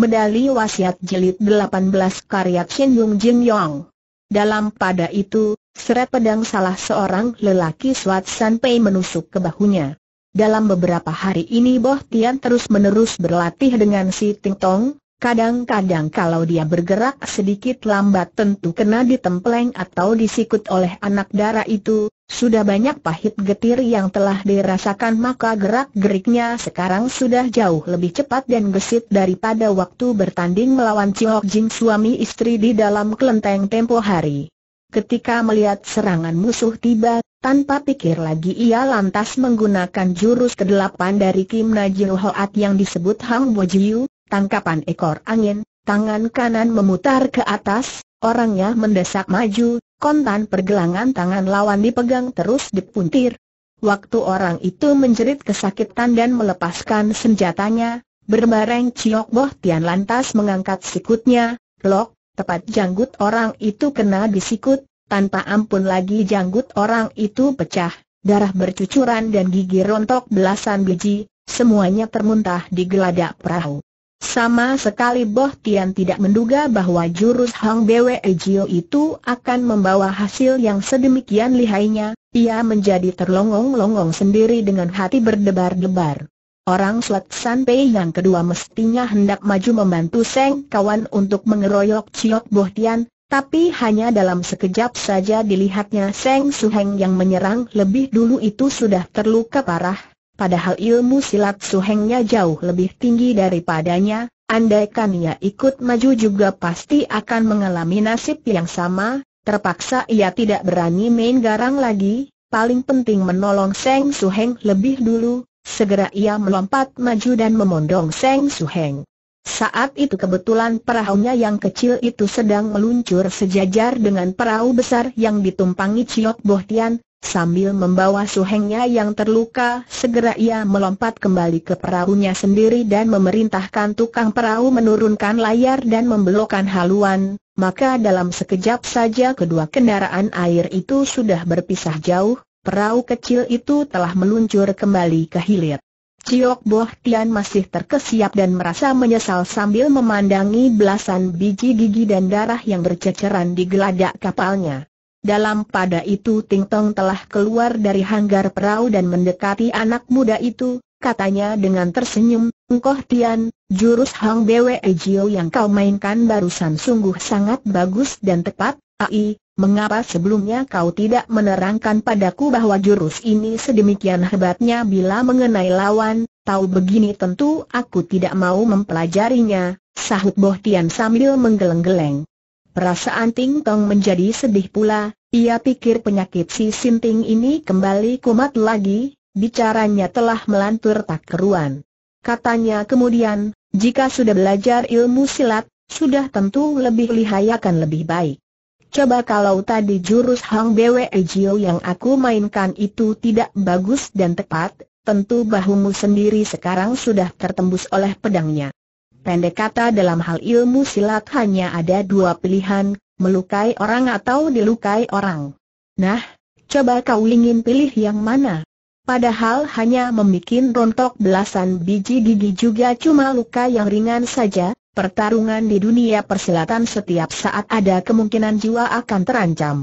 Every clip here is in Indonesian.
Medali Wasiat Jilid 18 Karya Chen Yung Jin Yong. Dalam pada itu, seret pedang salah seorang lelaki Swat San Pei menusuk ke bahunya. Dalam beberapa hari ini Boh Tian terus-menerus berlatih dengan si Ting Tong, Kadang-kadang kalau dia bergerak sedikit lambat tentu kena ditempeleng atau disikut oleh anak darah itu, sudah banyak pahit getir yang telah dirasakan maka gerak-geriknya sekarang sudah jauh lebih cepat dan gesit daripada waktu bertanding melawan Chiok Jin suami istri di dalam kelenteng tempo hari. Ketika melihat serangan musuh tiba, tanpa pikir lagi ia lantas menggunakan jurus kedelapan dari Kim Najil Hoat yang disebut Hang Bojiu, tangkapan ekor angin, tangan kanan memutar ke atas, orangnya mendesak maju, kontan pergelangan tangan lawan dipegang terus dipuntir. Waktu orang itu menjerit kesakitan dan melepaskan senjatanya, berbareng Ciok Boh Tian lantas mengangkat sikutnya, lok, tepat janggut orang itu kena disikut, tanpa ampun lagi janggut orang itu pecah, darah bercucuran dan gigi rontok belasan biji, semuanya termuntah di geladak perahu. Sama sekali Boh Tian tidak menduga bahwa jurus Hang Bwe Jio itu akan membawa hasil yang sedemikian lihainya, ia menjadi terlongong-longong sendiri dengan hati berdebar-debar. Orang Slat San Pei yang kedua mestinya hendak maju membantu Seng kawan untuk mengeroyok Ciok Boh Tian, tapi hanya dalam sekejap saja dilihatnya Seng Suheng yang menyerang lebih dulu itu sudah terluka parah, Padahal ilmu silat suhengnya jauh lebih tinggi daripadanya, andaikan ia ikut maju juga pasti akan mengalami nasib yang sama, terpaksa ia tidak berani main garang lagi, paling penting menolong Seng Suheng lebih dulu, segera ia melompat maju dan memondong Seng Suheng. Saat itu kebetulan perahunya yang kecil itu sedang meluncur sejajar dengan perahu besar yang ditumpangi Ciok Bohtian, Sambil membawa suhengnya yang terluka, segera ia melompat kembali ke perahunya sendiri dan memerintahkan tukang perahu menurunkan layar dan membelokkan haluan, maka dalam sekejap saja kedua kendaraan air itu sudah berpisah jauh, perahu kecil itu telah meluncur kembali ke hilir. Ciok Boh Tian masih terkesiap dan merasa menyesal sambil memandangi belasan biji gigi dan darah yang berceceran di geladak kapalnya. Dalam pada itu Ting Tong telah keluar dari hanggar perahu dan mendekati anak muda itu, katanya dengan tersenyum, Engkoh Tian, jurus Hang Bwe Jio yang kau mainkan barusan sungguh sangat bagus dan tepat, ai, mengapa sebelumnya kau tidak menerangkan padaku bahwa jurus ini sedemikian hebatnya bila mengenai lawan, tahu begini tentu aku tidak mau mempelajarinya, sahut Boh Tian sambil menggeleng-geleng. Perasaan Ting Tong menjadi sedih pula, ia pikir penyakit si Sinting ini kembali kumat lagi, bicaranya telah melantur tak keruan. Katanya kemudian, jika sudah belajar ilmu silat, sudah tentu lebih lihai akan lebih baik. Coba kalau tadi jurus Hang Bwe Jio yang aku mainkan itu tidak bagus dan tepat, tentu bahumu sendiri sekarang sudah tertembus oleh pedangnya. Pendek kata dalam hal ilmu silat hanya ada dua pilihan, melukai orang atau dilukai orang. Nah, coba kau ingin pilih yang mana? Padahal hanya membuat rontok belasan biji gigi juga cuma luka yang ringan saja, pertarungan di dunia persilatan setiap saat ada kemungkinan jiwa akan terancam.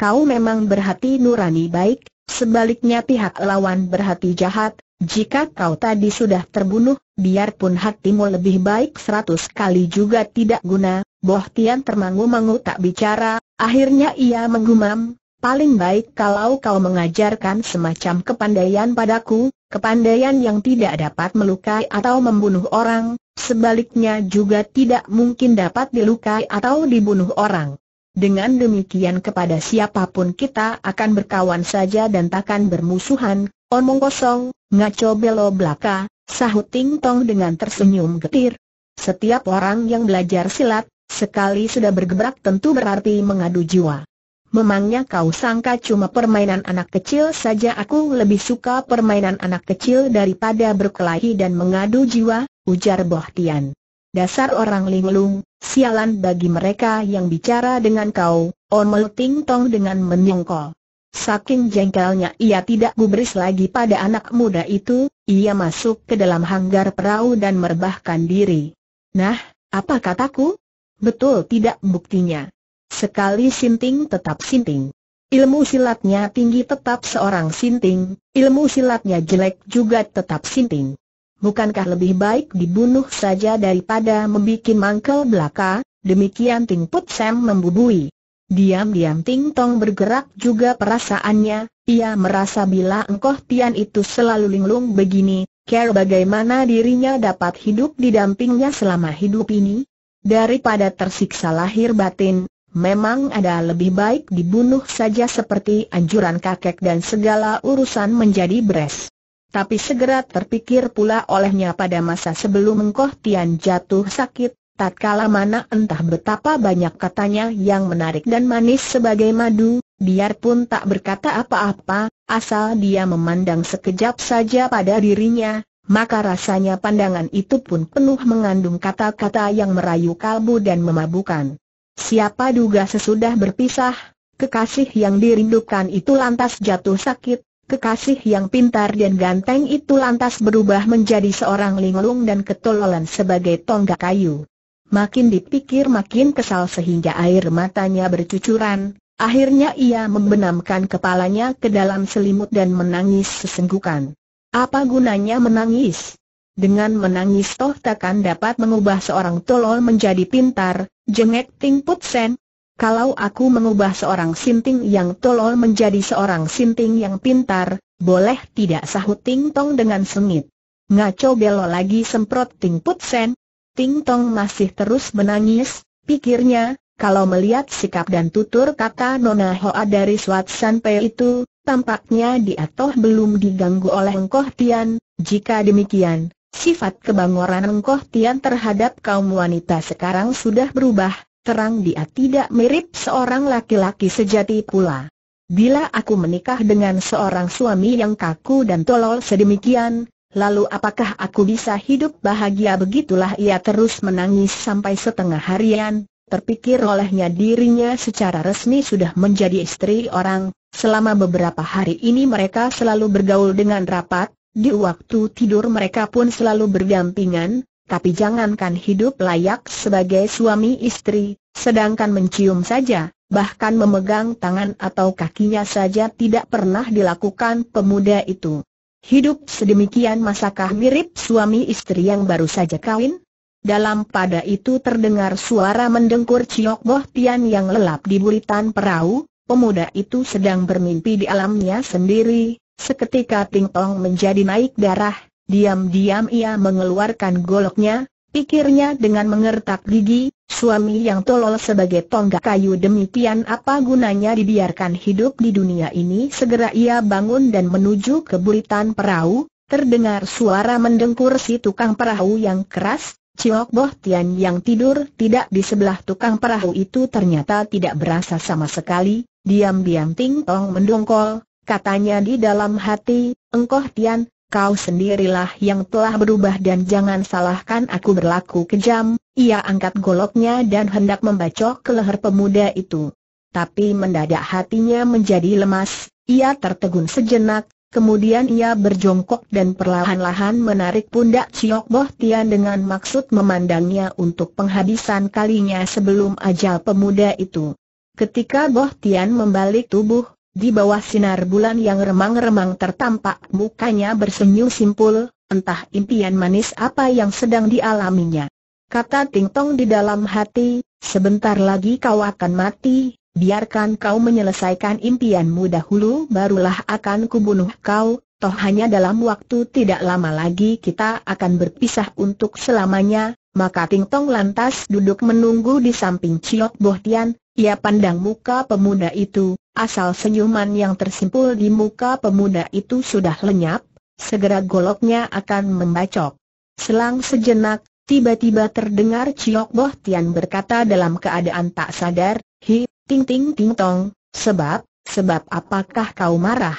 Kau memang berhati nurani baik, sebaliknya pihak lawan berhati jahat, jika kau tadi sudah terbunuh, biarpun hatimu lebih baik seratus kali juga tidak guna, Boh Tian termangu-mangu tak bicara, akhirnya ia menggumam, paling baik kalau kau mengajarkan semacam kepandaian padaku, kepandaian yang tidak dapat melukai atau membunuh orang, sebaliknya juga tidak mungkin dapat dilukai atau dibunuh orang. Dengan demikian kepada siapapun kita akan berkawan saja dan takkan bermusuhan, Omong kosong, ngaco belo belaka, sahut Ting Tong dengan tersenyum getir. Setiap orang yang belajar silat, sekali sudah bergebrak tentu berarti mengadu jiwa. Memangnya kau sangka cuma permainan anak kecil saja aku lebih suka permainan anak kecil daripada berkelahi dan mengadu jiwa, ujar Boh Tian. Dasar orang linglung, sialan bagi mereka yang bicara dengan kau, Omel Ting Tong dengan menyongkol. Saking jengkelnya ia tidak gubris lagi pada anak muda itu, ia masuk ke dalam hanggar perahu dan merebahkan diri. Nah, apa kataku? Betul tidak buktinya. Sekali sinting tetap sinting. Ilmu silatnya tinggi tetap seorang sinting, ilmu silatnya jelek juga tetap sinting. Bukankah lebih baik dibunuh saja daripada membuat mangkel belaka? Demikian Ting Put Sam membubui. Diam-diam Ting Tong bergerak juga perasaannya, ia merasa bila engkoh Tian itu selalu linglung begini, care bagaimana dirinya dapat hidup didampingnya selama hidup ini? Daripada tersiksa lahir batin, memang ada lebih baik dibunuh saja seperti anjuran kakek dan segala urusan menjadi beres. Tapi segera terpikir pula olehnya pada masa sebelum engkoh Tian jatuh sakit, Tatkala mana entah betapa banyak katanya yang menarik dan manis sebagai madu, biarpun tak berkata apa-apa, asal dia memandang sekejap saja pada dirinya, maka rasanya pandangan itu pun penuh mengandung kata-kata yang merayu kalbu dan memabukan. Siapa duga sesudah berpisah, kekasih yang dirindukan itu lantas jatuh sakit, Kekasih yang pintar dan ganteng itu lantas berubah menjadi seorang linglung dan ketololan sebagai tonggak kayu. Makin dipikir makin kesal sehingga air matanya bercucuran, akhirnya ia membenamkan kepalanya ke dalam selimut dan menangis sesenggukan. Apa gunanya menangis? Dengan menangis toh takkan dapat mengubah seorang tolol menjadi pintar, jengek Ting Put Sen. Kalau aku mengubah seorang sinting yang tolol menjadi seorang sinting yang pintar, boleh tidak sahut Ting Tong dengan sengit. Ngaco belo lagi semprot Ting Put Sen, Ting Tong masih terus menangis, pikirnya, kalau melihat sikap dan tutur kata Nona Hoa dari Suat Pei itu, tampaknya dia toh belum diganggu oleh Engkoh Tian, jika demikian. Sifat kebangoran Engkoh Tian terhadap kaum wanita sekarang sudah berubah, terang dia tidak mirip seorang laki-laki sejati pula. Bila aku menikah dengan seorang suami yang kaku dan tolol sedemikian, lalu apakah aku bisa hidup bahagia begitulah ia terus menangis sampai setengah harian, terpikir olehnya dirinya secara resmi sudah menjadi istri orang, selama beberapa hari ini mereka selalu bergaul dengan rapat, di waktu tidur mereka pun selalu berdampingan, tapi jangankan hidup layak sebagai suami istri, sedangkan mencium saja, bahkan memegang tangan atau kakinya saja tidak pernah dilakukan pemuda itu. Hidup sedemikian masakah mirip suami istri yang baru saja kawin? Dalam pada itu terdengar suara mendengkur Ciok Boh Tian yang lelap di buritan perahu, pemuda itu sedang bermimpi di alamnya sendiri, seketika Ting Tong menjadi naik darah, diam-diam ia mengeluarkan goloknya, Pikirnya dengan mengertak gigi, suami yang tolol sebagai tonggak kayu demikian apa gunanya dibiarkan hidup di dunia ini Segera ia bangun dan menuju ke buritan perahu, terdengar suara mendengkur si tukang perahu yang keras Ciok Boh Tian yang tidur tidak di sebelah tukang perahu itu ternyata tidak berasa sama sekali Diam-diam Ting Tong mendongkol, katanya di dalam hati, engkau Tian, kau sendirilah yang telah berubah dan jangan salahkan aku berlaku kejam, ia angkat goloknya dan hendak membacok ke leher pemuda itu. Tapi mendadak hatinya menjadi lemas, ia tertegun sejenak, kemudian ia berjongkok dan perlahan-lahan menarik pundak Ciok Boh Tian dengan maksud memandangnya untuk penghabisan kalinya sebelum ajal pemuda itu. Ketika Boh Tian membalik tubuh, di bawah sinar bulan yang remang-remang tertampak mukanya bersenyum simpul, entah impian manis apa yang sedang dialaminya. Kata Ting Tong di dalam hati, sebentar lagi kau akan mati, biarkan kau menyelesaikan impianmu dahulu barulah akan kubunuh kau, toh hanya dalam waktu tidak lama lagi kita akan berpisah untuk selamanya, maka Ting Tong lantas duduk menunggu di samping Ciok Boh Tian, ia pandang muka pemuda itu, asal senyuman yang tersimpul di muka pemuda itu sudah lenyap, segera goloknya akan membacok. Selang sejenak, tiba-tiba terdengar Ciok Boh Tian berkata dalam keadaan tak sadar, Hi, ting ting ting tong, sebab, sebab apakah kau marah?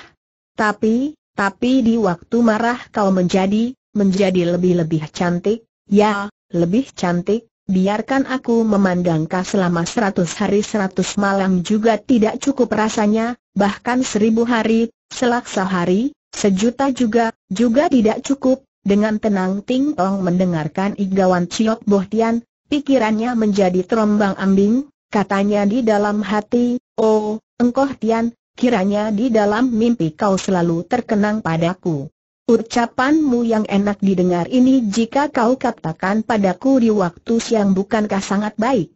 Tapi, tapi di waktu marah kau menjadi, menjadi lebih-lebih cantik, ya, lebih cantik, biarkan aku memandangkah selama seratus hari seratus malam juga tidak cukup rasanya, bahkan seribu hari, selaksa hari, sejuta juga, juga tidak cukup, dengan tenang Ting Tong mendengarkan igawan ciok Boh Tian, pikirannya menjadi terombang ambing, katanya di dalam hati, oh, engkau Tian, kiranya di dalam mimpi kau selalu terkenang padaku. Ucapanmu yang enak didengar ini jika kau katakan padaku di waktu siang bukankah sangat baik?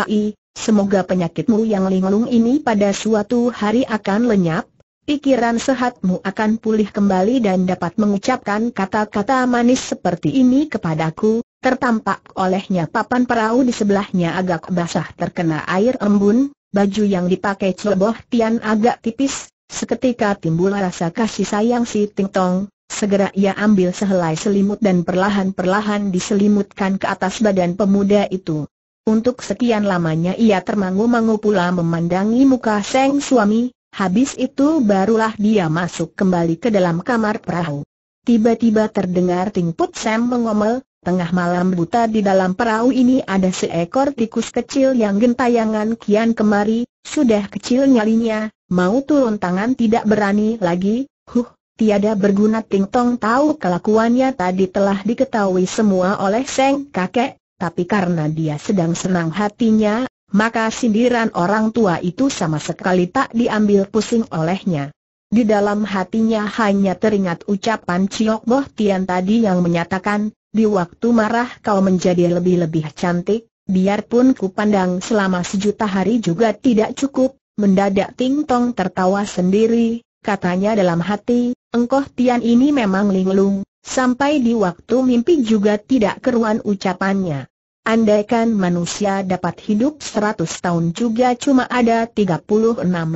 Ai, semoga penyakitmu yang linglung ini pada suatu hari akan lenyap, pikiran sehatmu akan pulih kembali dan dapat mengucapkan kata-kata manis seperti ini kepadaku, tertampak olehnya papan perahu di sebelahnya agak basah terkena air embun, baju yang dipakai Ceboh Tian agak tipis, seketika timbul rasa kasih sayang si Ting Tong, Segera ia ambil sehelai selimut dan perlahan-perlahan diselimutkan ke atas badan pemuda itu. Untuk sekian lamanya ia termangu-mangu pula memandangi muka sang suami, habis itu barulah dia masuk kembali ke dalam kamar perahu. Tiba-tiba terdengar tingput Sam mengomel, Tengah malam buta di dalam perahu ini ada seekor tikus kecil yang gentayangan kian kemari, sudah kecil nyalinya, mau turun tangan tidak berani lagi, huh, Tiada berguna Ting Tong tahu kelakuannya tadi telah diketahui semua oleh Seng kakek, tapi karena dia sedang senang hatinya, maka sindiran orang tua itu sama sekali tak diambil pusing olehnya. Di dalam hatinya hanya teringat ucapan Ciok Boh Tian tadi yang menyatakan, di waktu marah kau menjadi lebih-lebih cantik, biarpun kupandang selama sejuta hari juga tidak cukup, mendadak Ting Tong tertawa sendiri, katanya dalam hati, Engkoh Tian ini memang linglung, sampai di waktu mimpi juga tidak keruan ucapannya. Andaikan manusia dapat hidup 100 tahun juga cuma ada 36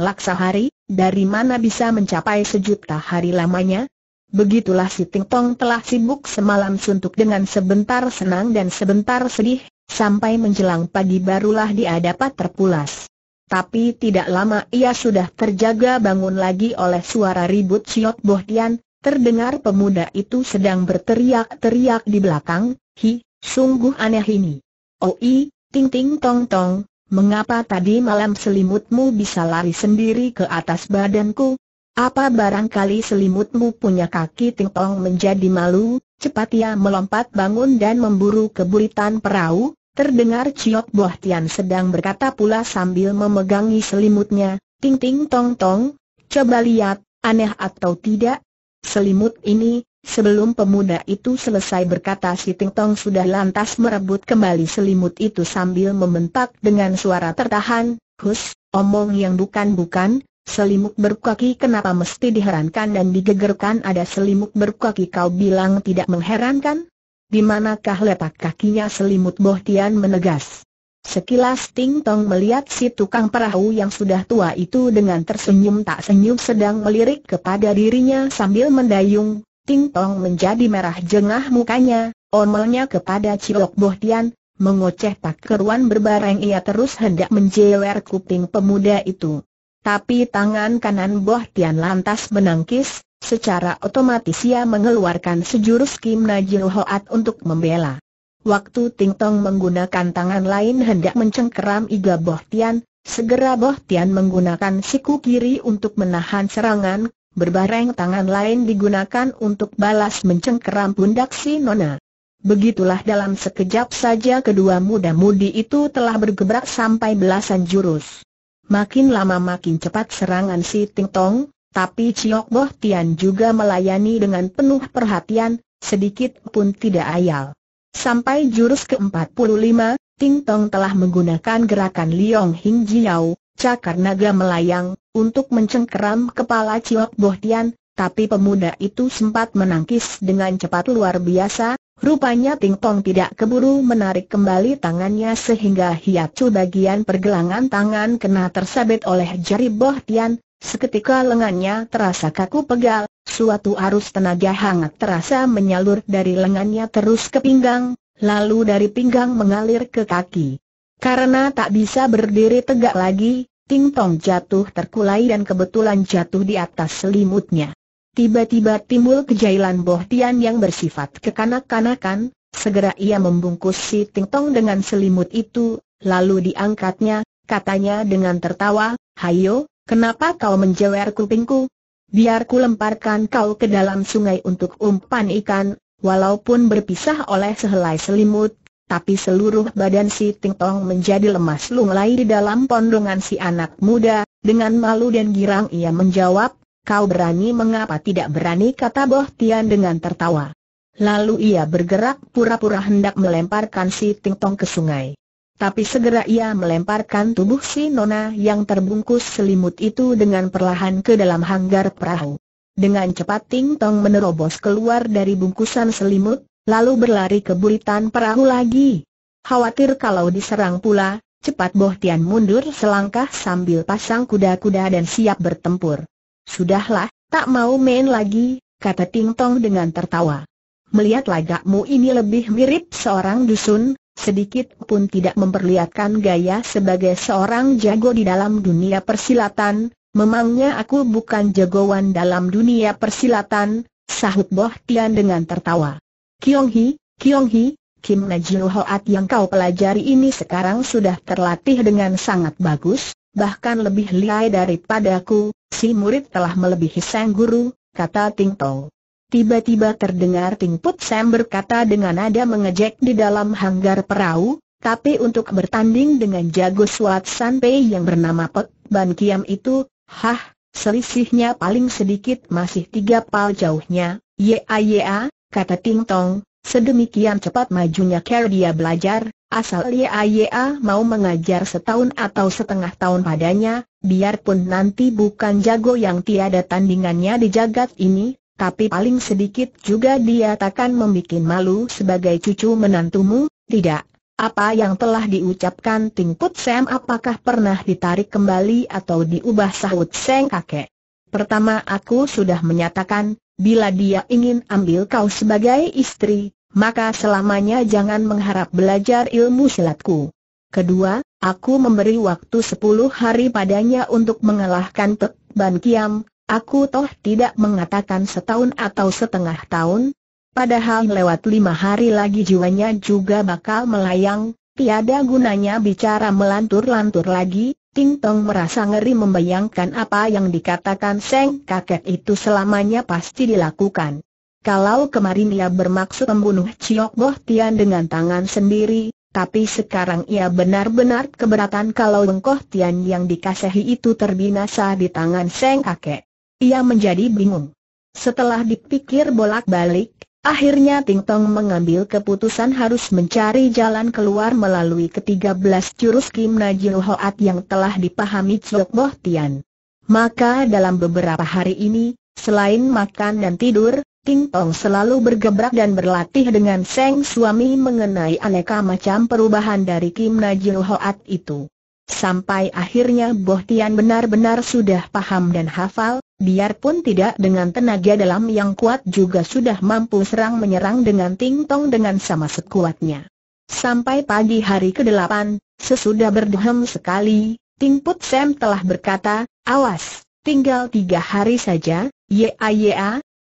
laksa hari, dari mana bisa mencapai sejuta hari lamanya? Begitulah si Ting Tong telah sibuk semalam suntuk dengan sebentar senang dan sebentar sedih, sampai menjelang pagi barulah dia dapat terpulas tapi tidak lama ia sudah terjaga bangun lagi oleh suara ribut Siot Bohdian, terdengar pemuda itu sedang berteriak-teriak di belakang, Hi, sungguh aneh ini. Oi, oh ting ting tong tong, mengapa tadi malam selimutmu bisa lari sendiri ke atas badanku? Apa barangkali selimutmu punya kaki tingtong menjadi malu? Cepat ia melompat bangun dan memburu ke buritan perahu, Terdengar Ciok Boh Tian sedang berkata pula sambil memegangi selimutnya, Ting ting tong tong, coba lihat, aneh atau tidak? Selimut ini, sebelum pemuda itu selesai berkata si Ting Tong sudah lantas merebut kembali selimut itu sambil membentak dengan suara tertahan, Hus, omong yang bukan-bukan, selimut berkaki kenapa mesti diherankan dan digegerkan ada selimut berkaki kau bilang tidak mengherankan? Di manakah letak kakinya selimut Tian menegas. Sekilas Ting Tong melihat si tukang perahu yang sudah tua itu dengan tersenyum tak senyum sedang melirik kepada dirinya sambil mendayung, Ting Tong menjadi merah jengah mukanya, omelnya kepada Cilok Boh Tian, mengoceh tak keruan berbareng ia terus hendak menjewer kuping pemuda itu. Tapi tangan kanan Boh Tian lantas menangkis, Secara otomatis ia mengeluarkan sejurus Kim Najil Hoat untuk membela. Waktu Ting Tong menggunakan tangan lain hendak mencengkeram Iga Boh Tian, segera Boh Tian menggunakan siku kiri untuk menahan serangan, berbareng tangan lain digunakan untuk balas mencengkeram pundak si Nona. Begitulah dalam sekejap saja kedua muda-mudi itu telah bergebrak sampai belasan jurus. Makin lama makin cepat serangan si Ting Tong, tapi Ciok Boh Tian juga melayani dengan penuh perhatian, sedikit pun tidak ayal. Sampai jurus ke-45, Ting Tong telah menggunakan gerakan Liong Hing Jiao, cakar naga melayang, untuk mencengkeram kepala Ciok Boh Tian, tapi pemuda itu sempat menangkis dengan cepat luar biasa, rupanya Ting Tong tidak keburu menarik kembali tangannya sehingga hiacu bagian pergelangan tangan kena tersabet oleh jari Boh Tian, Seketika lengannya terasa kaku pegal, suatu arus tenaga hangat terasa menyalur dari lengannya terus ke pinggang, lalu dari pinggang mengalir ke kaki. Karena tak bisa berdiri tegak lagi, Ting Tong jatuh terkulai dan kebetulan jatuh di atas selimutnya. Tiba-tiba timbul kejailan Boh Tian yang bersifat kekanak-kanakan, segera ia membungkus si Ting Tong dengan selimut itu, lalu diangkatnya, katanya dengan tertawa, Hayo, Kenapa kau menjewer kupingku? Biar ku lemparkan kau ke dalam sungai untuk umpan ikan, walaupun berpisah oleh sehelai selimut, tapi seluruh badan si Ting Tong menjadi lemas lunglai di dalam pondongan si anak muda, dengan malu dan girang ia menjawab, kau berani mengapa tidak berani kata Boh Tian dengan tertawa. Lalu ia bergerak pura-pura hendak melemparkan si Ting Tong ke sungai. Tapi segera ia melemparkan tubuh si Nona yang terbungkus selimut itu dengan perlahan ke dalam hanggar perahu. Dengan cepat Ting Tong menerobos keluar dari bungkusan selimut, lalu berlari ke buritan perahu lagi. Khawatir kalau diserang pula, cepat Boh Tian mundur selangkah sambil pasang kuda-kuda dan siap bertempur. Sudahlah, tak mau main lagi, kata Ting Tong dengan tertawa. Melihat lagakmu ini lebih mirip seorang dusun, sedikit pun tidak memperlihatkan gaya sebagai seorang jago di dalam dunia persilatan, memangnya aku bukan jagoan dalam dunia persilatan, sahut Boh Tian dengan tertawa. Kiong Hi, Kiong Hi, Kim Najil Hoat yang kau pelajari ini sekarang sudah terlatih dengan sangat bagus, bahkan lebih layar daripadaku, si murid telah melebihi sang guru, kata Ting Tong. Tiba-tiba terdengar Ting Put Sam berkata dengan nada mengejek di dalam hanggar perahu, tapi untuk bertanding dengan jago Swat San Pei yang bernama Pek Ban Kiam itu, hah, selisihnya paling sedikit masih tiga pal jauhnya, ya ya, kata Ting Tong, sedemikian cepat majunya ker dia belajar, asal ya ya mau mengajar setahun atau setengah tahun padanya, biarpun nanti bukan jago yang tiada tandingannya di jagat ini, tapi paling sedikit juga dia takkan membuat malu sebagai cucu menantumu, tidak. Apa yang telah diucapkan Ting Put Sam apakah pernah ditarik kembali atau diubah sahut Seng kakek? Pertama aku sudah menyatakan, bila dia ingin ambil kau sebagai istri, maka selamanya jangan mengharap belajar ilmu silatku. Kedua, aku memberi waktu sepuluh hari padanya untuk mengalahkan Pek Ban Kiam, Aku toh tidak mengatakan setahun atau setengah tahun, padahal lewat lima hari lagi jiwanya juga bakal melayang, tiada gunanya bicara melantur-lantur lagi, Ting Tong merasa ngeri membayangkan apa yang dikatakan Seng kakek itu selamanya pasti dilakukan. Kalau kemarin ia bermaksud membunuh Chiok Boh Tian dengan tangan sendiri, tapi sekarang ia benar-benar keberatan kalau Bengkoh Tian yang dikasihi itu terbinasa di tangan Seng kakek. Ia menjadi bingung. Setelah dipikir bolak-balik, akhirnya Ting Tong mengambil keputusan harus mencari jalan keluar melalui ketiga belas jurus Kim Najil Hoat yang telah dipahami Chok Boh Tian. Maka dalam beberapa hari ini, selain makan dan tidur, Ting Tong selalu bergebrak dan berlatih dengan Seng suami mengenai aneka macam perubahan dari Kim Najil Hoat itu. Sampai akhirnya Bohtian benar-benar sudah paham dan hafal, biarpun tidak dengan tenaga dalam yang kuat juga sudah mampu serang menyerang dengan Ting Tong dengan sama sekuatnya. Sampai pagi hari ke-8, sesudah berdehem sekali, Ting Put Sam telah berkata, awas, tinggal tiga hari saja, ya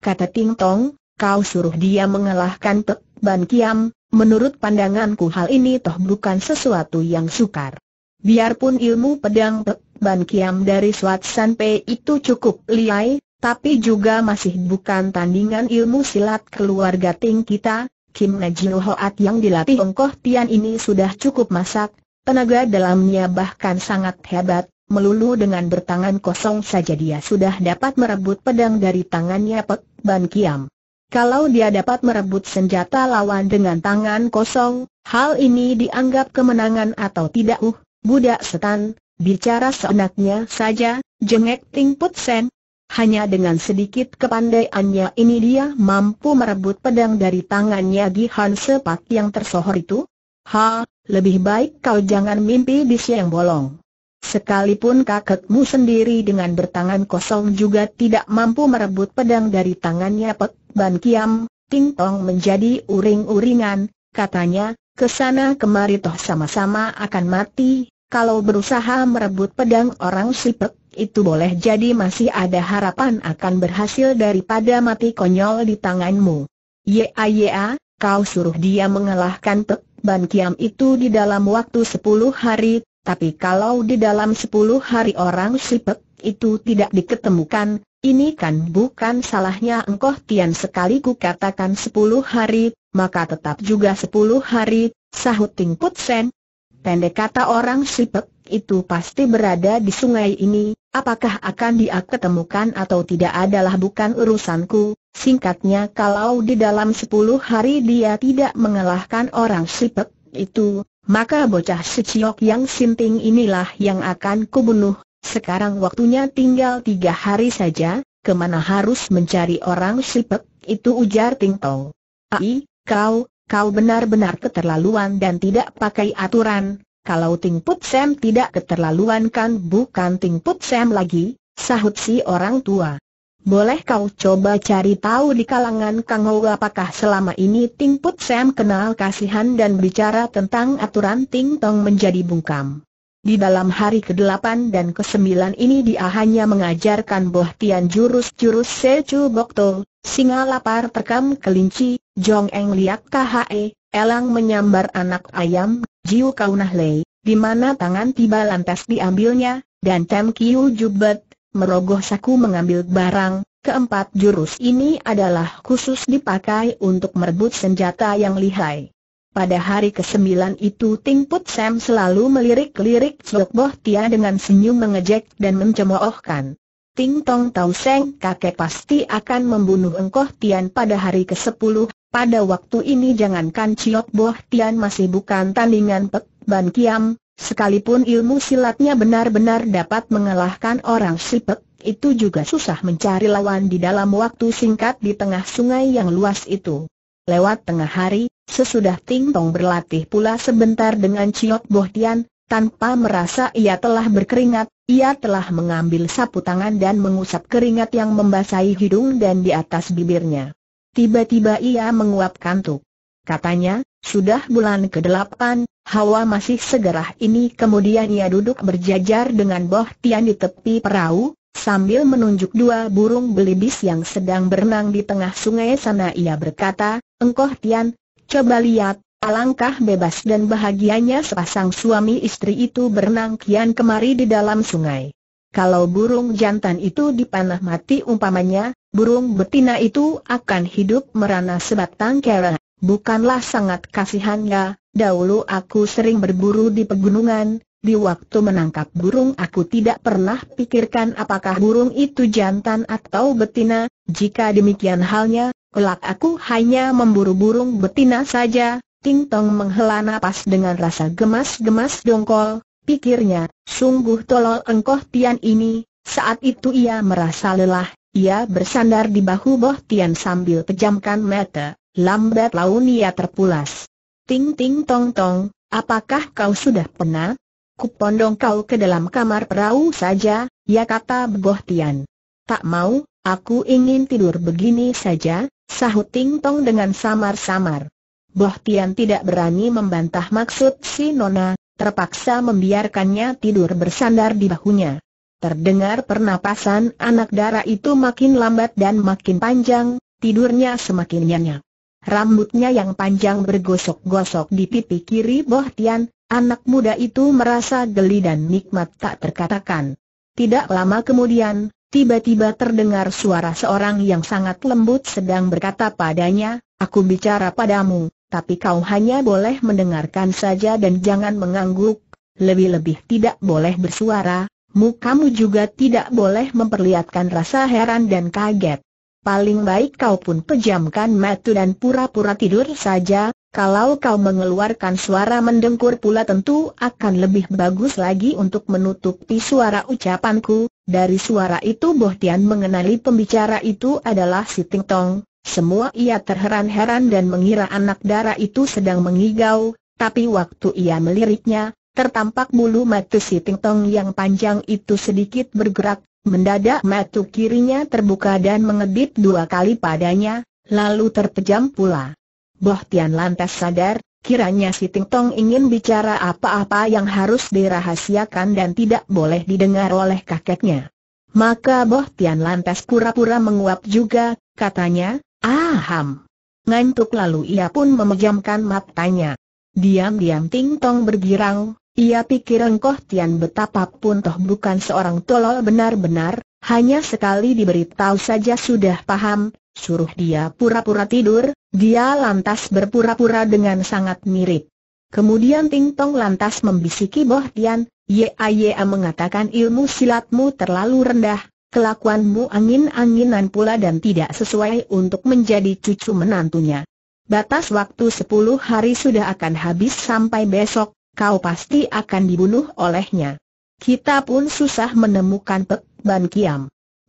kata Ting Tong, kau suruh dia mengalahkan Pek Ban Kiam, menurut pandanganku hal ini toh bukan sesuatu yang sukar. Biarpun ilmu pedang Pek Ban Kiam dari Swat Pei itu cukup liai, tapi juga masih bukan tandingan ilmu silat keluarga Ting kita, Kim Najin Hoat yang dilatih Ongkoh Tian ini sudah cukup masak, tenaga dalamnya bahkan sangat hebat, melulu dengan bertangan kosong saja dia sudah dapat merebut pedang dari tangannya Pek Ban Kiam. Kalau dia dapat merebut senjata lawan dengan tangan kosong, hal ini dianggap kemenangan atau tidak uh, Budak setan, bicara seenaknya saja, jengek Ting Put Sen. Hanya dengan sedikit kepandaiannya ini dia mampu merebut pedang dari tangannya Gi Han Sepak yang tersohor itu. Ha, lebih baik kau jangan mimpi di siang bolong. Sekalipun kakekmu sendiri dengan bertangan kosong juga tidak mampu merebut pedang dari tangannya Pek Ban Kiam, Ting Tong menjadi uring-uringan, katanya, Kesana kemari toh sama-sama akan mati, kalau berusaha merebut pedang orang sipek, itu boleh jadi masih ada harapan akan berhasil daripada mati konyol di tanganmu. Ya ya, kau suruh dia mengalahkan Pek Ban Kiam itu di dalam waktu sepuluh hari, tapi kalau di dalam sepuluh hari orang sipek itu tidak diketemukan, ini kan bukan salahnya engkau tian sekali ku katakan sepuluh hari, maka tetap juga sepuluh hari, sahut Ting Put Sen. Pendek kata orang Sipek, itu pasti berada di sungai ini, apakah akan dia ketemukan atau tidak adalah bukan urusanku, singkatnya kalau di dalam sepuluh hari dia tidak mengalahkan orang Sipek, itu, maka bocah seciok yang sinting inilah yang akan kubunuh, sekarang waktunya tinggal tiga hari saja, kemana harus mencari orang Sipek, itu ujar Ting Tong. Aih, Kau, kau benar-benar keterlaluan dan tidak pakai aturan, kalau Ting Put Sam tidak keterlaluan kan bukan Ting Put Sam lagi, sahut si orang tua. Boleh kau coba cari tahu di kalangan Kang Ho apakah selama ini Ting Put Sam kenal kasihan dan bicara tentang aturan Ting Tong menjadi bungkam. Di dalam hari ke-8 dan ke-9 ini dia hanya mengajarkan Boh Tian jurus-jurus Bok Bokto, singa lapar terkam kelinci, Jong Eng Liak KHE, Elang menyambar anak ayam, Jiu Kau Nah Lei, di mana tangan tiba lantas diambilnya, dan Tem Kiu Jubet, merogoh saku mengambil barang, keempat jurus ini adalah khusus dipakai untuk merebut senjata yang lihai. Pada hari ke-9 itu Ting Put Sam selalu melirik-lirik Sok Boh Tia dengan senyum mengejek dan mencemoohkan. Ting Tong Tau Seng kakek pasti akan membunuh Engkoh Tian pada hari ke-10, pada waktu ini jangankan Ciot Boh Tian masih bukan tandingan Pek Ban Kiam, sekalipun ilmu silatnya benar-benar dapat mengalahkan orang si Pek, itu juga susah mencari lawan di dalam waktu singkat di tengah sungai yang luas itu. Lewat tengah hari, sesudah Ting Tong berlatih pula sebentar dengan Ciot Boh Tian, tanpa merasa ia telah berkeringat, ia telah mengambil sapu tangan dan mengusap keringat yang membasahi hidung dan di atas bibirnya. Tiba-tiba ia menguap kantuk. Katanya, sudah bulan ke-8, hawa masih segerah ini kemudian ia duduk berjajar dengan Boh Tian di tepi perahu, sambil menunjuk dua burung belibis yang sedang berenang di tengah sungai sana ia berkata, Engkoh Tian, coba lihat, alangkah bebas dan bahagianya sepasang suami istri itu berenang kian kemari di dalam sungai. Kalau burung jantan itu dipanah mati umpamanya, burung betina itu akan hidup merana sebatang kera. Bukanlah sangat kasihan ya, dahulu aku sering berburu di pegunungan, di waktu menangkap burung aku tidak pernah pikirkan apakah burung itu jantan atau betina, jika demikian halnya, kelak aku hanya memburu burung betina saja, Ting Tong menghela napas dengan rasa gemas-gemas dongkol, pikirnya, sungguh tolol engkoh Tian ini, saat itu ia merasa lelah, ia bersandar di bahu Boh Tian sambil pejamkan mata, lambat laun ia terpulas. Ting ting tong tong, apakah kau sudah pernah? Kupondong kau ke dalam kamar perahu saja, ya kata Boh Tian. Tak mau, aku ingin tidur begini saja, sahut ting tong dengan samar-samar. Boh Tian tidak berani membantah maksud si Nona, terpaksa membiarkannya tidur bersandar di bahunya. Terdengar pernapasan anak darah itu makin lambat dan makin panjang, tidurnya semakin nyenyak. Rambutnya yang panjang bergosok-gosok di pipi kiri Boh Tian, anak muda itu merasa geli dan nikmat tak terkatakan. Tidak lama kemudian, tiba-tiba terdengar suara seorang yang sangat lembut sedang berkata padanya, Aku bicara padamu, tapi kau hanya boleh mendengarkan saja dan jangan mengangguk, lebih-lebih tidak boleh bersuara, mukamu juga tidak boleh memperlihatkan rasa heran dan kaget. Paling baik kau pun pejamkan mata dan pura-pura tidur saja, kalau kau mengeluarkan suara mendengkur pula tentu akan lebih bagus lagi untuk menutupi suara ucapanku. Dari suara itu Boh Tian mengenali pembicara itu adalah si Ting Tong, semua ia terheran-heran dan mengira anak dara itu sedang mengigau, tapi waktu ia meliriknya, tertampak bulu mata si Tingtong yang panjang itu sedikit bergerak, mendadak mata kirinya terbuka dan mengedip dua kali padanya, lalu terpejam pula. Boh Tian lantas sadar, kiranya si Tingtong ingin bicara apa-apa yang harus dirahasiakan dan tidak boleh didengar oleh kakeknya. Maka Boh Tian lantas pura-pura menguap juga, katanya, Aham. Ngantuk lalu ia pun memejamkan matanya. Diam-diam Ting Tong bergirang, ia pikir Engkoh Tian betapapun toh bukan seorang tolol benar-benar, hanya sekali diberitahu saja sudah paham, suruh dia pura-pura tidur, dia lantas berpura-pura dengan sangat mirip. Kemudian Ting Tong lantas membisiki Boh Tian, "Ye Ye mengatakan ilmu silatmu terlalu rendah, Kelakuanmu angin-anginan pula dan tidak sesuai untuk menjadi cucu menantunya. Batas waktu 10 hari sudah akan habis sampai besok, kau pasti akan dibunuh olehnya. Kita pun susah menemukan Pek Ban Kiam.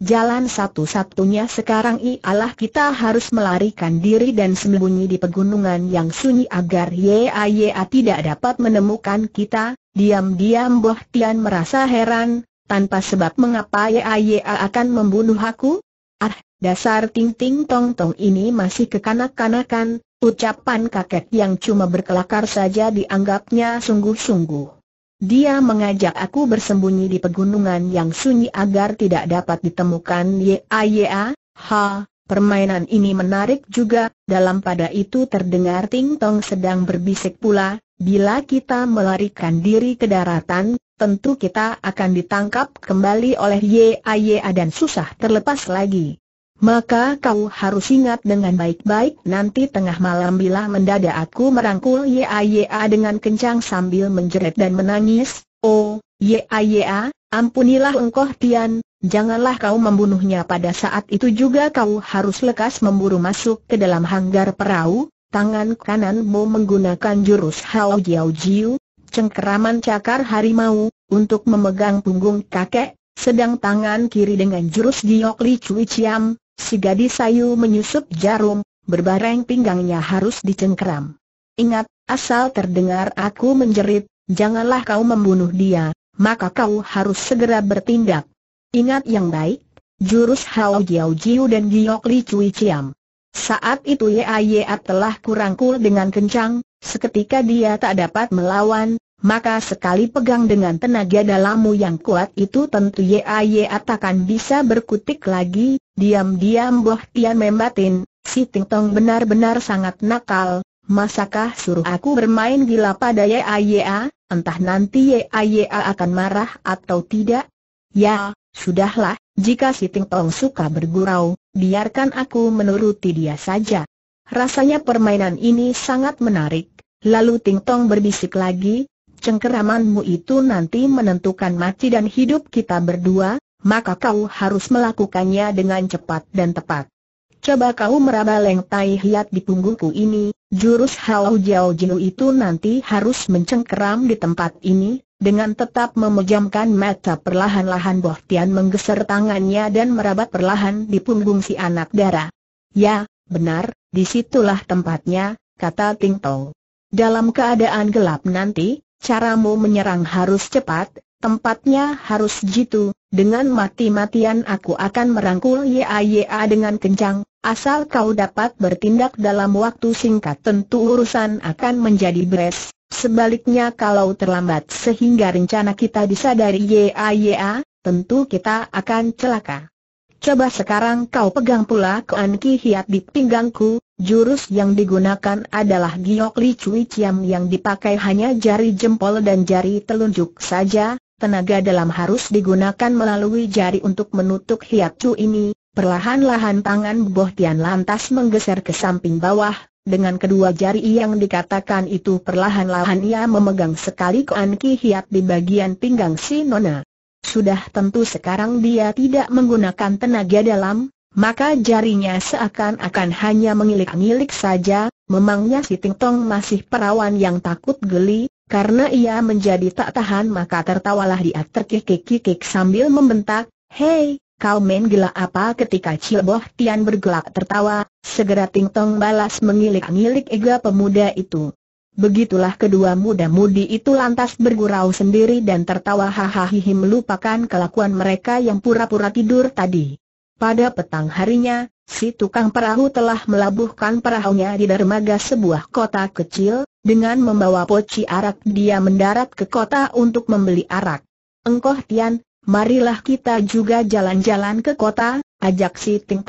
Jalan satu-satunya sekarang ialah kita harus melarikan diri dan sembunyi di pegunungan yang sunyi agar Yaya tidak dapat menemukan kita. Diam-diam Boh Tian merasa heran, tanpa sebab mengapa Yaya akan membunuh aku? Ah, dasar ting-ting tong-tong ini masih kekanak-kanakan, ucapan kakek yang cuma berkelakar saja dianggapnya sungguh-sungguh. Dia mengajak aku bersembunyi di pegunungan yang sunyi agar tidak dapat ditemukan Yaya, ha, permainan ini menarik juga, dalam pada itu terdengar ting-tong sedang berbisik pula, Bila kita melarikan diri ke daratan, tentu kita akan ditangkap kembali oleh YAYA dan susah terlepas lagi. Maka kau harus ingat dengan baik-baik nanti tengah malam bila mendadak aku merangkul YAYA dengan kencang sambil menjerit dan menangis, Oh, YAYA, ampunilah engkau Tian, janganlah kau membunuhnya pada saat itu juga kau harus lekas memburu masuk ke dalam hanggar perahu, tangan kananmu menggunakan jurus Hao Jiao Jiu, cengkeraman cakar harimau, untuk memegang punggung kakek, sedang tangan kiri dengan jurus giok Li Cui ciam, si gadis sayu menyusup jarum, berbareng pinggangnya harus dicengkeram. Ingat, asal terdengar aku menjerit, janganlah kau membunuh dia, maka kau harus segera bertindak. Ingat yang baik, jurus Hao Jiao Jiu dan giok Li Cui ciam. Saat itu Ye Ye telah kurangkul dengan kencang, seketika dia tak dapat melawan, maka sekali pegang dengan tenaga dalammu yang kuat itu tentu Yaya takkan bisa berkutik lagi, diam-diam Boh Tian membatin, si Ting Tong benar-benar sangat nakal, masakah suruh aku bermain gila pada Yaya, entah nanti Yaya akan marah atau tidak? Ya, sudahlah, jika si Ting Tong suka bergurau, biarkan aku menuruti dia saja. Rasanya permainan ini sangat menarik, lalu Ting Tong berbisik lagi, cengkeramanmu itu nanti menentukan mati dan hidup kita berdua, maka kau harus melakukannya dengan cepat dan tepat. Coba kau meraba tai hiat di punggungku ini, jurus halau jiao jenu itu nanti harus mencengkeram di tempat ini, dengan tetap memejamkan mata perlahan-lahan Boh Tian menggeser tangannya dan meraba perlahan di punggung si anak dara. Ya, benar, disitulah tempatnya, kata Ting Tong. Dalam keadaan gelap nanti, Caramu menyerang harus cepat, tempatnya harus jitu, dengan mati-matian aku akan merangkul YAYA dengan kencang, asal kau dapat bertindak dalam waktu singkat tentu urusan akan menjadi beres. Sebaliknya kalau terlambat sehingga rencana kita disadari YAYA, tentu kita akan celaka. Coba sekarang kau pegang pula Kuan Ki Hiat di pinggangku, jurus yang digunakan adalah Giok Li Cui Ciam yang dipakai hanya jari jempol dan jari telunjuk saja, tenaga dalam harus digunakan melalui jari untuk menutup Hiat Cu ini, perlahan-lahan tangan Boh Tian lantas menggeser ke samping bawah, dengan kedua jari yang dikatakan itu perlahan-lahan ia memegang sekali Kuan Ki Hiat di bagian pinggang si Nona. Sudah tentu sekarang dia tidak menggunakan tenaga dalam, maka jarinya seakan-akan hanya mengilik-ngilik saja, memangnya si Ting Tong masih perawan yang takut geli, karena ia menjadi tak tahan maka tertawalah dia terkikik-kikik sambil membentak, Hei, kau main gila apa ketika Cilboh Tian bergelak tertawa, segera Ting Tong balas mengilik-ngilik ega pemuda itu. Begitulah kedua muda-mudi itu lantas bergurau sendiri dan tertawa hahaha melupakan kelakuan mereka yang pura-pura tidur tadi. Pada petang harinya, si tukang perahu telah melabuhkan perahunya di dermaga sebuah kota kecil, dengan membawa poci arak dia mendarat ke kota untuk membeli arak. Engkoh Tian, marilah kita juga jalan-jalan ke kota, ajak si Ting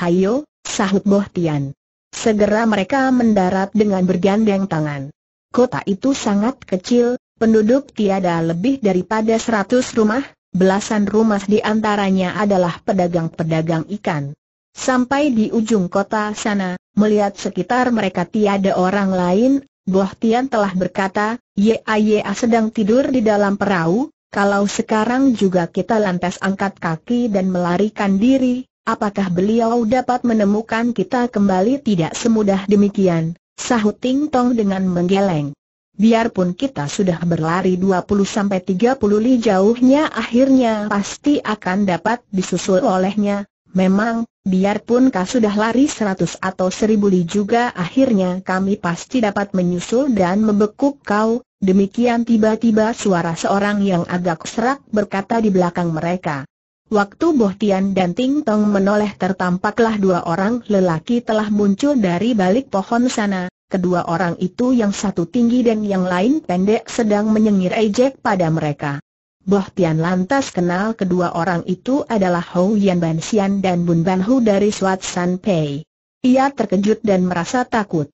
Hayo, sahut Boh Tian. Segera mereka mendarat dengan bergandeng tangan. Kota itu sangat kecil, penduduk tiada lebih daripada seratus rumah, belasan rumah di antaranya adalah pedagang-pedagang ikan. Sampai di ujung kota sana, melihat sekitar mereka tiada orang lain, Boh Tian telah berkata, Ya sedang tidur di dalam perahu, kalau sekarang juga kita lantas angkat kaki dan melarikan diri, Apakah beliau dapat menemukan kita kembali tidak semudah demikian? Sahut Ting Tong dengan menggeleng. Biarpun kita sudah berlari 20-30 li jauhnya akhirnya pasti akan dapat disusul olehnya. Memang, biarpun kau sudah lari 100 atau 1000 li juga akhirnya kami pasti dapat menyusul dan membekuk kau. Demikian tiba-tiba suara seorang yang agak serak berkata di belakang mereka. Waktu Bohtian dan Ting Tong menoleh tertampaklah dua orang lelaki telah muncul dari balik pohon sana. Kedua orang itu yang satu tinggi dan yang lain pendek sedang menyengir ejek pada mereka. Bohtian lantas kenal kedua orang itu adalah Hou Yan Ban Xian dan Bun Ban Hu dari Swat San Pei. Ia terkejut dan merasa takut.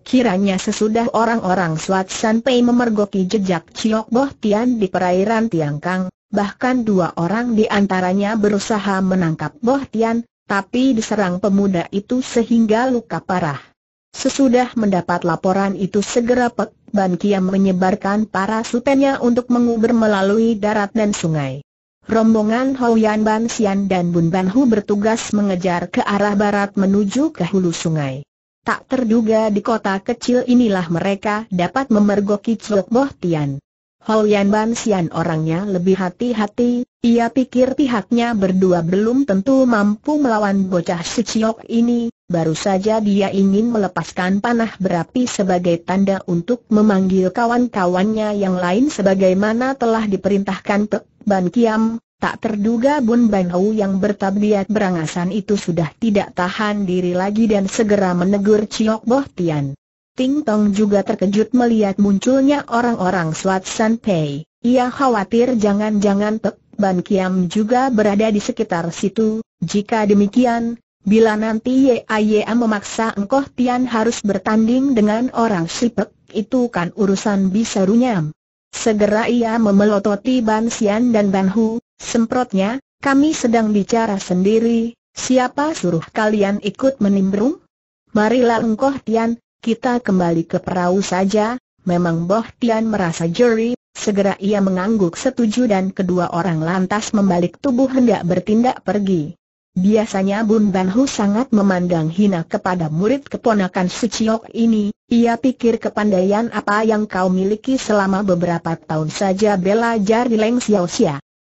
Kiranya sesudah orang-orang Swat San Pei memergoki jejak Chiok Bohtian di perairan Tiangkang, bahkan dua orang di antaranya berusaha menangkap Boh Tian, tapi diserang pemuda itu sehingga luka parah. Sesudah mendapat laporan itu segera Pek Ban Kiam menyebarkan para sutenya untuk menguber melalui darat dan sungai. Rombongan Houyan Ban Sian dan Bun Ban Hu bertugas mengejar ke arah barat menuju ke hulu sungai. Tak terduga di kota kecil inilah mereka dapat memergoki Cok Boh Tian. Hou Yan Ban Xian orangnya lebih hati-hati, ia pikir pihaknya berdua belum tentu mampu melawan bocah Sichiok ini, baru saja dia ingin melepaskan panah berapi sebagai tanda untuk memanggil kawan-kawannya yang lain sebagaimana telah diperintahkan Pek Ban Kiam, tak terduga Bun Bang Hou yang bertabiat berangasan itu sudah tidak tahan diri lagi dan segera menegur Chiok Boh Tian. Ting Tong juga terkejut melihat munculnya orang-orang Swat San Pei. Ia khawatir jangan-jangan Pek Ban Kiam juga berada di sekitar situ. Jika demikian, bila nanti Yaya memaksa Engkoh Tian harus bertanding dengan orang Sipek, itu kan urusan bisa runyam. Segera ia memelototi Ban Sian dan Ban Hu, semprotnya, kami sedang bicara sendiri, siapa suruh kalian ikut menimbrung? Marilah Engkoh Tian, kita kembali ke perahu saja, memang Boh Tian merasa jeri, segera ia mengangguk setuju dan kedua orang lantas membalik tubuh hendak bertindak pergi. Biasanya Bun Ban sangat memandang hina kepada murid keponakan Suciok ini, ia pikir kepandaian apa yang kau miliki selama beberapa tahun saja belajar di Leng Xiao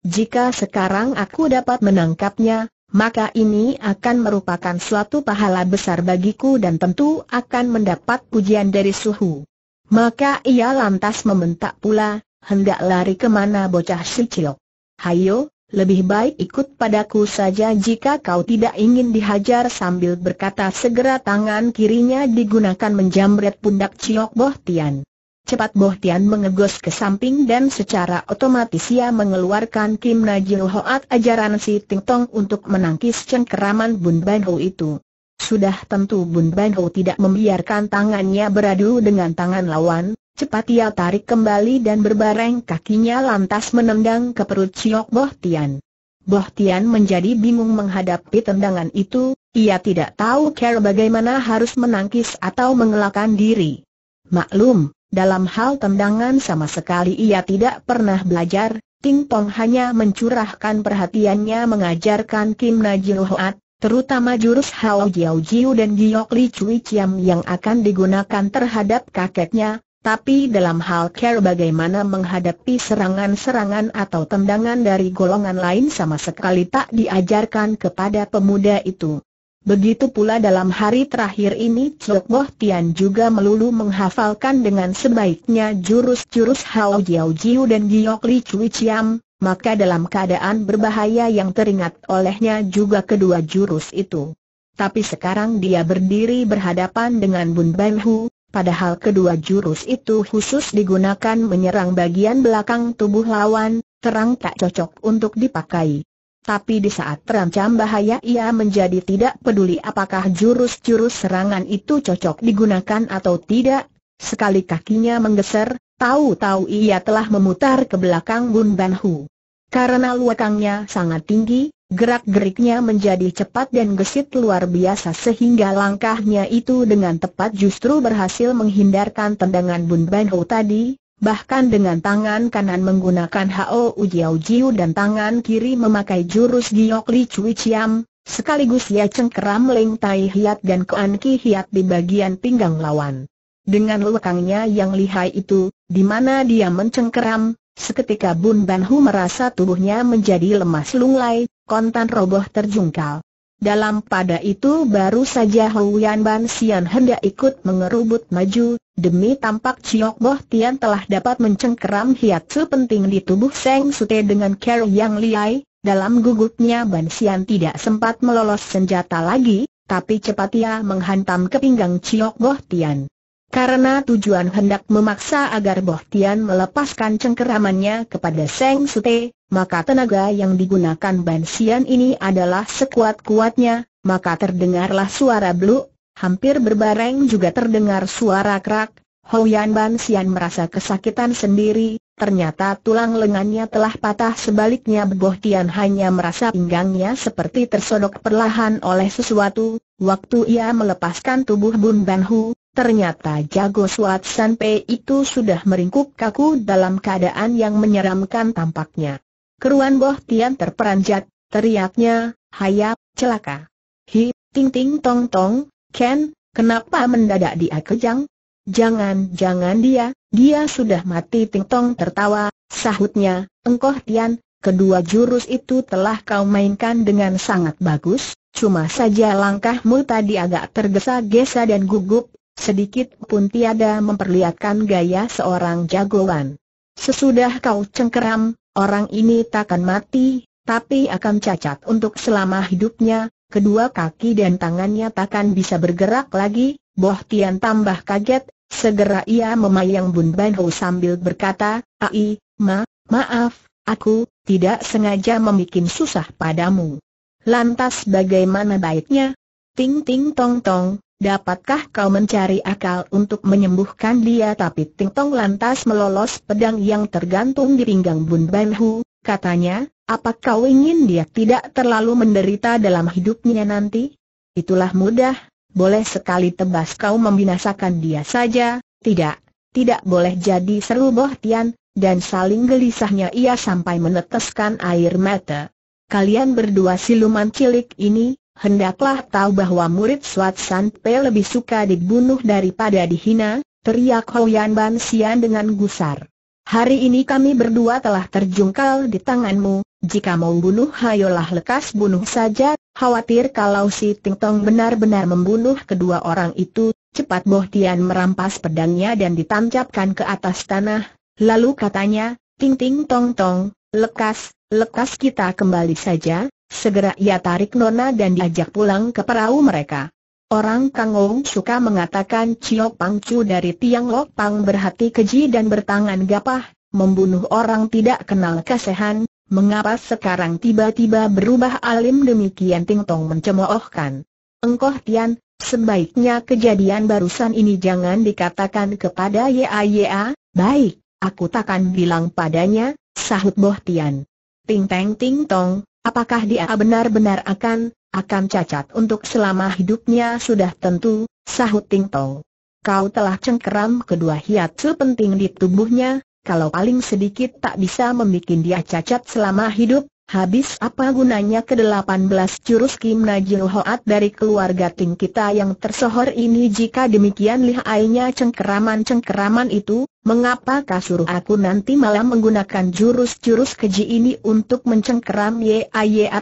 Jika sekarang aku dapat menangkapnya, maka ini akan merupakan suatu pahala besar bagiku dan tentu akan mendapat pujian dari suhu. Maka ia lantas membentak pula, hendak lari kemana bocah si cilok. Hayo, lebih baik ikut padaku saja jika kau tidak ingin dihajar sambil berkata segera tangan kirinya digunakan menjamret pundak Ciok Boh Tian. Cepat Boh Tian mengegos ke samping dan secara otomatis ia mengeluarkan Kim Najil Hoat ajaran si Ting Tong untuk menangkis cengkeraman Bun Ban Ho itu. Sudah tentu Bun Ban Ho tidak membiarkan tangannya beradu dengan tangan lawan, cepat ia tarik kembali dan berbareng kakinya lantas menendang ke perut Siok Boh Tian. Boh Tian menjadi bingung menghadapi tendangan itu, ia tidak tahu cara bagaimana harus menangkis atau mengelakkan diri. Maklum, dalam hal tendangan sama sekali ia tidak pernah belajar, Ting Tong hanya mencurahkan perhatiannya mengajarkan Kim Najil Hoat, terutama jurus Hao Jiao Jiu dan Giok Li Cui Chiam yang akan digunakan terhadap kakeknya, tapi dalam hal care bagaimana menghadapi serangan-serangan atau tendangan dari golongan lain sama sekali tak diajarkan kepada pemuda itu. Begitu pula dalam hari terakhir ini Chok Moh Tian juga melulu menghafalkan dengan sebaiknya jurus-jurus Hao Jiao Jiu dan Giyok Li Cui Chiam, maka dalam keadaan berbahaya yang teringat olehnya juga kedua jurus itu. Tapi sekarang dia berdiri berhadapan dengan Bun Ben Hu, padahal kedua jurus itu khusus digunakan menyerang bagian belakang tubuh lawan, terang tak cocok untuk dipakai tapi di saat terancam bahaya ia menjadi tidak peduli apakah jurus-jurus serangan itu cocok digunakan atau tidak. Sekali kakinya menggeser, tahu-tahu ia telah memutar ke belakang Bun Ban Hu. Karena luakangnya sangat tinggi, Gerak-geriknya menjadi cepat dan gesit luar biasa sehingga langkahnya itu dengan tepat justru berhasil menghindarkan tendangan Bun Ban Hu tadi, bahkan dengan tangan kanan menggunakan Hao Ujiao Jiu dan tangan kiri memakai jurus Giok Li Cui Chiam, sekaligus ia cengkeram Leng Tai Hiat dan Kuan Ki Hiat di bagian pinggang lawan. Dengan lekangnya yang lihai itu, di mana dia mencengkeram, seketika Bun Ban merasa tubuhnya menjadi lemas lunglai, kontan roboh terjungkal. Dalam pada itu baru saja Huyan Ban Xian hendak ikut mengerubut maju, demi tampak Chiok Boh Tian telah dapat mencengkeram hiat penting di tubuh Seng Sute dengan Kero yang liai, dalam gugupnya Ban Xian tidak sempat melolos senjata lagi, tapi cepat ia menghantam ke pinggang Chiok Boh Tian. Karena tujuan hendak memaksa agar Boh Tian melepaskan cengkeramannya kepada Seng Sute, maka tenaga yang digunakan Ban Xian ini adalah sekuat-kuatnya, maka terdengarlah suara blu, hampir berbareng juga terdengar suara kerak, Yan Ban Xian merasa kesakitan sendiri, ternyata tulang lengannya telah patah sebaliknya Boh Tian hanya merasa pinggangnya seperti tersodok perlahan oleh sesuatu, waktu ia melepaskan tubuh Bun Ban Hu, Ternyata jago Suat Sanpe itu sudah meringkuk kaku dalam keadaan yang menyeramkan tampaknya. Keruan Boh Tian terperanjat, teriaknya, hayap, celaka. Hi, ting ting tong tong, Ken, kenapa mendadak dia kejang? Jangan-jangan dia, dia sudah mati ting tong tertawa, sahutnya, engkoh Tian, kedua jurus itu telah kau mainkan dengan sangat bagus, cuma saja langkahmu tadi agak tergesa-gesa dan gugup Sedikit pun tiada memperlihatkan gaya seorang jagoan. Sesudah kau cengkeram, orang ini takkan mati, tapi akan cacat untuk selama hidupnya, kedua kaki dan tangannya takkan bisa bergerak lagi, Boh Tian tambah kaget, segera ia memayang Bun Ban Ho sambil berkata, Ai, ma, maaf, aku, tidak sengaja membuat susah padamu. Lantas bagaimana baiknya? Ting ting tong tong, Dapatkah kau mencari akal untuk menyembuhkan dia? Tapi Ting Tong lantas melolos pedang yang tergantung di pinggang Bun Ban Hu, katanya, apa kau ingin dia tidak terlalu menderita dalam hidupnya nanti? Itulah mudah, boleh sekali tebas kau membinasakan dia saja, tidak, tidak boleh jadi seru Boh Tian, dan saling gelisahnya ia sampai meneteskan air mata. Kalian berdua siluman cilik ini, hendaklah tahu bahwa murid Swat San Pe lebih suka dibunuh daripada dihina, teriak Hoyan Ban Xian dengan gusar. Hari ini kami berdua telah terjungkal di tanganmu, jika mau bunuh hayolah lekas bunuh saja, khawatir kalau si Ting Tong benar-benar membunuh kedua orang itu, cepat Boh Tian merampas pedangnya dan ditancapkan ke atas tanah, lalu katanya, Ting Ting Tong Tong, lekas, lekas kita kembali saja, Segera ia tarik Nona dan diajak pulang ke perahu mereka. Orang Kangong suka mengatakan Ciok Pangcu dari Tiang Lok Pang berhati keji dan bertangan gapah, membunuh orang tidak kenal kasihan, mengapa sekarang tiba-tiba berubah alim demikian Ting Tong mencemoohkan. Engkoh Tian, sebaiknya kejadian barusan ini jangan dikatakan kepada A. baik, aku takkan bilang padanya, sahut Boh Tian. Ting Teng Ting Tong, Apakah dia benar-benar akan, akan cacat untuk selama hidupnya sudah tentu, sahut Ting Tong. Kau telah cengkeram kedua hiat penting di tubuhnya, kalau paling sedikit tak bisa membuat dia cacat selama hidup, Habis apa gunanya ke-18 jurus Kim Najil Hoat dari keluarga Ting kita yang tersohor ini jika demikian lihainya cengkeraman-cengkeraman itu, mengapa kasur aku nanti malam menggunakan jurus-jurus keji ini untuk mencengkeram Ye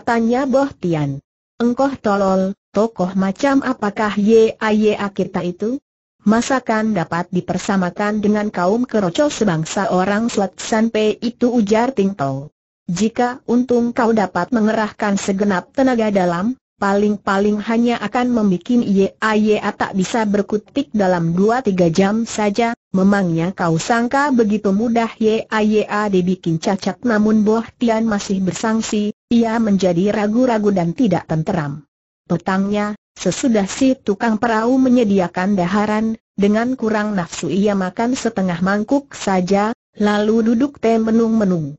tanya Boh Tian. Engkoh tolol, tokoh macam apakah Ye Aye kita itu? Masakan dapat dipersamakan dengan kaum keroco sebangsa orang Slat Sanpe itu ujar Ting Tong. Jika untung kau dapat mengerahkan segenap tenaga dalam, paling-paling hanya akan membuat YAYA tak bisa berkutik dalam dua tiga jam saja, memangnya kau sangka begitu mudah YAYA dibikin cacat namun Boh Tian masih bersangsi, ia menjadi ragu-ragu dan tidak tenteram. Petangnya, sesudah si tukang perahu menyediakan daharan, dengan kurang nafsu ia makan setengah mangkuk saja, lalu duduk temenung menung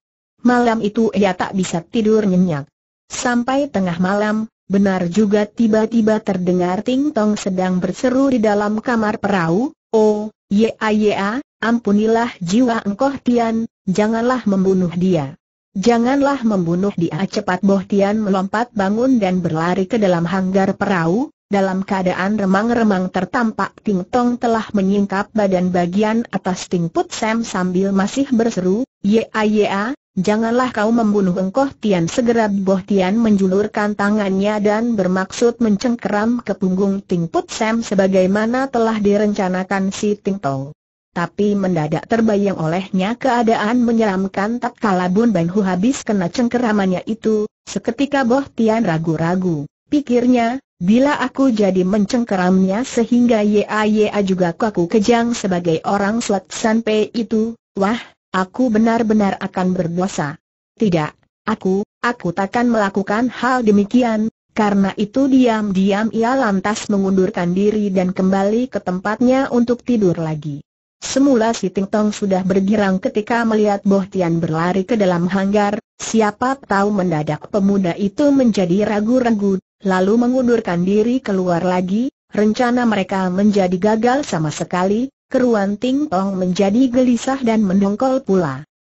Malam itu ia tak bisa tidur nyenyak. Sampai tengah malam, benar juga tiba-tiba terdengar Ting Tong sedang berseru di dalam kamar perahu, Oh, ya ya, ampunilah jiwa engkau Tian, janganlah membunuh dia. Janganlah membunuh dia cepat Boh Tian melompat bangun dan berlari ke dalam hanggar perahu, dalam keadaan remang-remang tertampak Ting Tong telah menyingkap badan bagian atas Ting Put Sam sambil masih berseru, ya ya. Janganlah kau membunuh engkoh Tian Segera Boh Tian menjulurkan tangannya dan bermaksud mencengkeram ke punggung Ting Put Sam sebagaimana telah direncanakan si Ting Tong. Tapi mendadak terbayang olehnya keadaan menyeramkan tatkala Bun Ben Hu habis kena cengkeramannya itu, seketika Boh Tian ragu-ragu. Pikirnya, bila aku jadi mencengkeramnya sehingga YAYA juga kaku kejang sebagai orang Slat San Pei itu, wah, aku benar-benar akan berdosa. Tidak, aku, aku takkan melakukan hal demikian, karena itu diam-diam ia lantas mengundurkan diri dan kembali ke tempatnya untuk tidur lagi. Semula si Ting Tong sudah bergirang ketika melihat Tian berlari ke dalam hanggar, siapa tahu mendadak pemuda itu menjadi ragu-ragu, lalu mengundurkan diri keluar lagi, rencana mereka menjadi gagal sama sekali, keruan Ting Tong menjadi gelisah dan mendongkol pula.